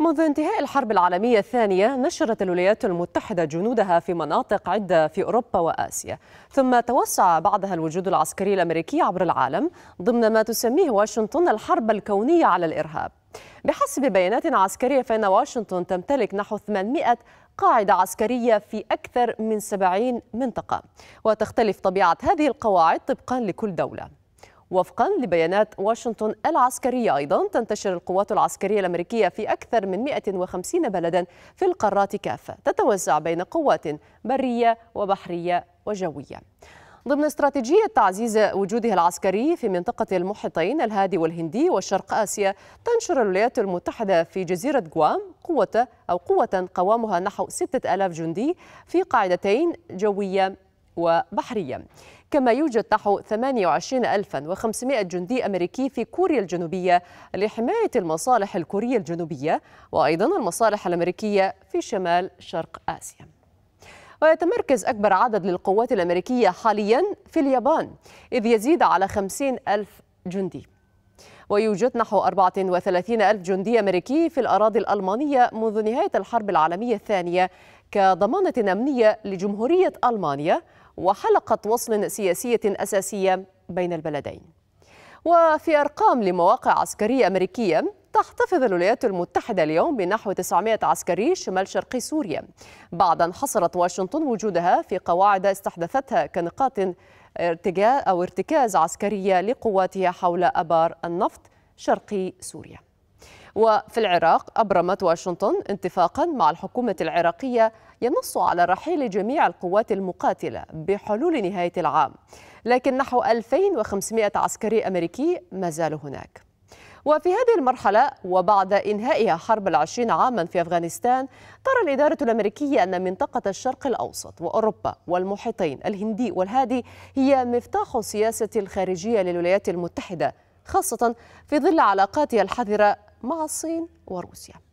منذ انتهاء الحرب العالمية الثانية نشرت الولايات المتحدة جنودها في مناطق عدة في أوروبا وآسيا ثم توسع بعدها الوجود العسكري الأمريكي عبر العالم ضمن ما تسميه واشنطن الحرب الكونية على الإرهاب بحسب بيانات عسكرية فإن واشنطن تمتلك نحو 800 قاعدة عسكرية في أكثر من 70 منطقة وتختلف طبيعة هذه القواعد طبقا لكل دولة وفقا لبيانات واشنطن العسكرية أيضا تنتشر القوات العسكرية الأمريكية في أكثر من 150 بلدا في القارات كافة تتوزع بين قوات برية وبحرية وجوية ضمن استراتيجية تعزيز وجودها العسكري في منطقة المحيطين الهادي والهندي وشرق آسيا تنشر الولايات المتحدة في جزيرة غوام قوة أو قوة قوامها نحو 6000 جندي في قاعدتين جوية وبحرية كما يوجد نحو 28500 جندي أمريكي في كوريا الجنوبية لحماية المصالح الكورية الجنوبية وأيضا المصالح الأمريكية في شمال شرق آسيا ويتمركز أكبر عدد للقوات الأمريكية حاليا في اليابان إذ يزيد على 50000 جندي ويوجد نحو 34 ألف جندي أمريكي في الأراضي الألمانية منذ نهاية الحرب العالمية الثانية كضمانة أمنية لجمهورية ألمانيا وحلقة وصل سياسية أساسية بين البلدين وفي أرقام لمواقع عسكرية أمريكية تحتفظ الولايات المتحدة اليوم بنحو 900 عسكري شمال شرقي سوريا بعد أن حصرت واشنطن وجودها في قواعد استحدثتها كنقاط ارتجاء أو ارتكاز عسكرية لقواتها حول أبار النفط شرقي سوريا وفي العراق أبرمت واشنطن اتفاقا مع الحكومة العراقية ينص على رحيل جميع القوات المقاتلة بحلول نهاية العام لكن نحو 2500 عسكري أمريكي ما زالوا هناك وفي هذه المرحلة وبعد إنهائها حرب العشرين عاما في أفغانستان ترى الإدارة الأمريكية أن منطقة الشرق الأوسط وأوروبا والمحيطين الهندي والهادي هي مفتاح سياسة الخارجية للولايات المتحدة خاصة في ظل علاقاتها الحذرة مع الصين وروسيا